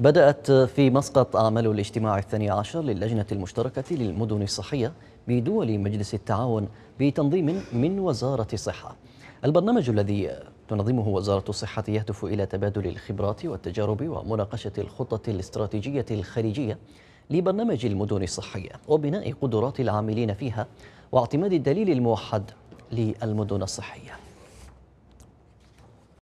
بدأت في مسقط أعمال الاجتماع الثاني عشر للجنة المشتركة للمدن الصحية بدول مجلس التعاون بتنظيم من وزارة الصحة البرنامج الذي تنظمه وزارة الصحة يهدف إلى تبادل الخبرات والتجارب ومناقشة الخطة الاستراتيجية الخارجية لبرنامج المدن الصحية وبناء قدرات العاملين فيها واعتماد الدليل الموحد للمدن الصحية